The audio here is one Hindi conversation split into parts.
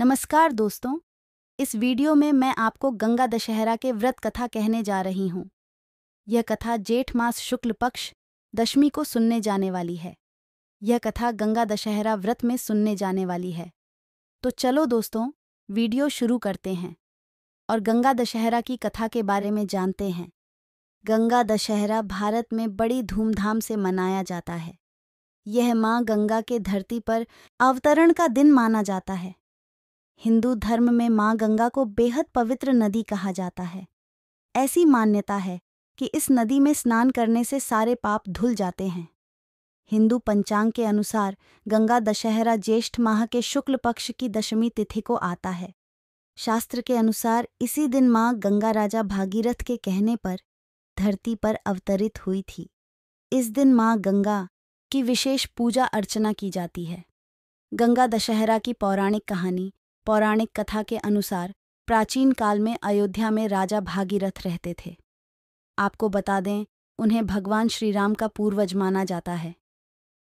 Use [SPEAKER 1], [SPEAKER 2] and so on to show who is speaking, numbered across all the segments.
[SPEAKER 1] नमस्कार दोस्तों इस वीडियो में मैं आपको गंगा दशहरा के व्रत कथा कहने जा रही हूँ यह कथा जेठ मास शुक्ल पक्ष दशमी को सुनने जाने वाली है यह कथा गंगा दशहरा व्रत में सुनने जाने वाली है तो चलो दोस्तों वीडियो शुरू करते हैं और गंगा दशहरा की कथा के बारे में जानते हैं गंगा दशहरा भारत में बड़ी धूमधाम से मनाया जाता है यह माँ गंगा के धरती पर अवतरण का दिन माना जाता है हिंदू धर्म में माँ गंगा को बेहद पवित्र नदी कहा जाता है ऐसी मान्यता है कि इस नदी में स्नान करने से सारे पाप धुल जाते हैं हिंदू पंचांग के अनुसार गंगा दशहरा ज्येष्ठ माह के शुक्ल पक्ष की दशमी तिथि को आता है शास्त्र के अनुसार इसी दिन माँ गंगा राजा भागीरथ के कहने पर धरती पर अवतरित हुई थी इस दिन माँ गंगा की विशेष पूजा अर्चना की जाती है गंगा दशहरा की पौराणिक कहानी पौराणिक कथा के अनुसार प्राचीन काल में अयोध्या में राजा भागीरथ रहते थे आपको बता दें उन्हें भगवान श्रीराम का पूर्वज माना जाता है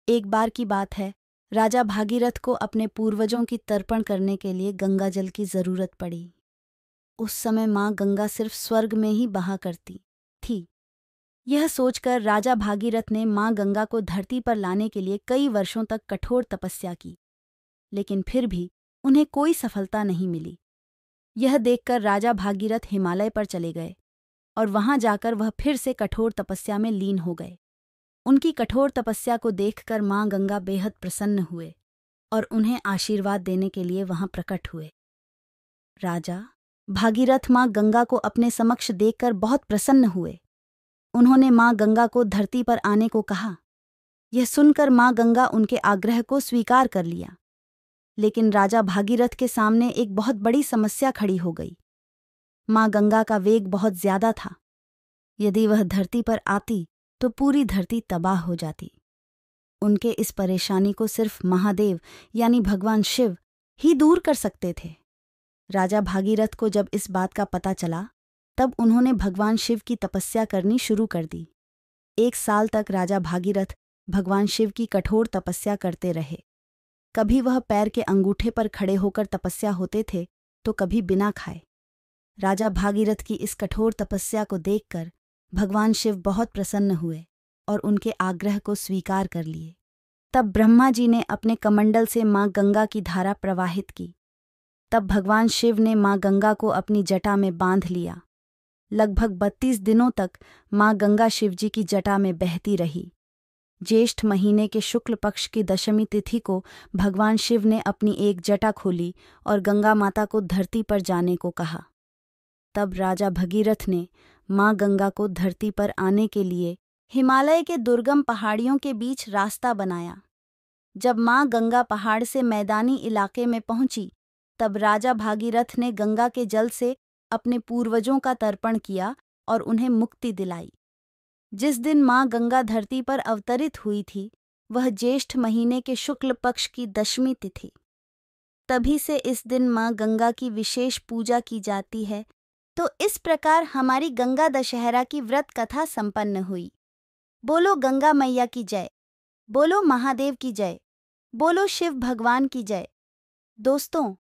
[SPEAKER 1] एक बार की बात है राजा भागीरथ को अपने पूर्वजों की तर्पण करने के लिए गंगा जल की जरूरत पड़ी उस समय माँ गंगा सिर्फ स्वर्ग में ही बहा करती थी यह सोचकर राजा भागीरथ ने माँ गंगा को धरती पर लाने के लिए कई वर्षों तक कठोर तपस्या की लेकिन फिर भी उन्हें कोई सफलता नहीं मिली यह देखकर राजा भागीरथ हिमालय पर चले गए और वहां जाकर वह फिर से कठोर तपस्या में लीन हो गए उनकी कठोर तपस्या को देखकर मां गंगा बेहद प्रसन्न हुए और उन्हें आशीर्वाद देने के लिए वहां प्रकट हुए राजा भागीरथ मां गंगा को अपने समक्ष देखकर बहुत प्रसन्न हुए उन्होंने मां गंगा को धरती पर आने को कहा यह सुनकर मां गंगा उनके आग्रह को स्वीकार कर लिया लेकिन राजा भागीरथ के सामने एक बहुत बड़ी समस्या खड़ी हो गई माँ गंगा का वेग बहुत ज्यादा था यदि वह धरती पर आती तो पूरी धरती तबाह हो जाती उनके इस परेशानी को सिर्फ महादेव यानी भगवान शिव ही दूर कर सकते थे राजा भागीरथ को जब इस बात का पता चला तब उन्होंने भगवान शिव की तपस्या करनी शुरू कर दी एक साल तक राजा भागीरथ भगवान शिव की कठोर तपस्या करते रहे कभी वह पैर के अंगूठे पर खड़े होकर तपस्या होते थे तो कभी बिना खाए राजा भागीरथ की इस कठोर तपस्या को देखकर भगवान शिव बहुत प्रसन्न हुए और उनके आग्रह को स्वीकार कर लिए तब ब्रह्मा जी ने अपने कमंडल से माँ गंगा की धारा प्रवाहित की तब भगवान शिव ने माँ गंगा को अपनी जटा में बांध लिया लगभग बत्तीस दिनों तक माँ गंगा शिवजी की जटा में बहती रही ज्येष्ठ महीने के शुक्ल पक्ष की दशमी तिथि को भगवान शिव ने अपनी एक जटा खोली और गंगा माता को धरती पर जाने को कहा तब राजा भगीरथ ने माँ गंगा को धरती पर आने के लिए हिमालय के दुर्गम पहाड़ियों के बीच रास्ता बनाया जब माँ गंगा पहाड़ से मैदानी इलाके में पहुंची तब राजा भागीरथ ने गंगा के जल से अपने पूर्वजों का तर्पण किया और उन्हें मुक्ति दिलाई जिस दिन माँ गंगा धरती पर अवतरित हुई थी वह ज्येष्ठ महीने के शुक्ल पक्ष की दशमी तिथि तभी से इस दिन माँ गंगा की विशेष पूजा की जाती है तो इस प्रकार हमारी गंगा दशहरा की व्रत कथा संपन्न हुई बोलो गंगा मैया की जय बोलो महादेव की जय बोलो शिव भगवान की जय दोस्तों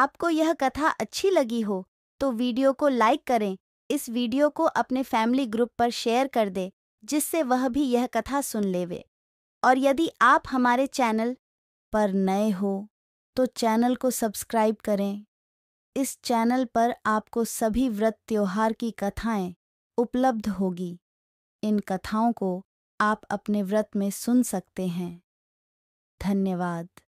[SPEAKER 1] आपको यह कथा अच्छी लगी हो तो वीडियो को लाइक करें इस वीडियो को अपने फैमिली ग्रुप पर शेयर कर दे जिससे वह भी यह कथा सुन लेवे और यदि आप हमारे चैनल पर नए हो तो चैनल को सब्सक्राइब करें इस चैनल पर आपको सभी व्रत त्योहार की कथाएं उपलब्ध होगी इन कथाओं को आप अपने व्रत में सुन सकते हैं धन्यवाद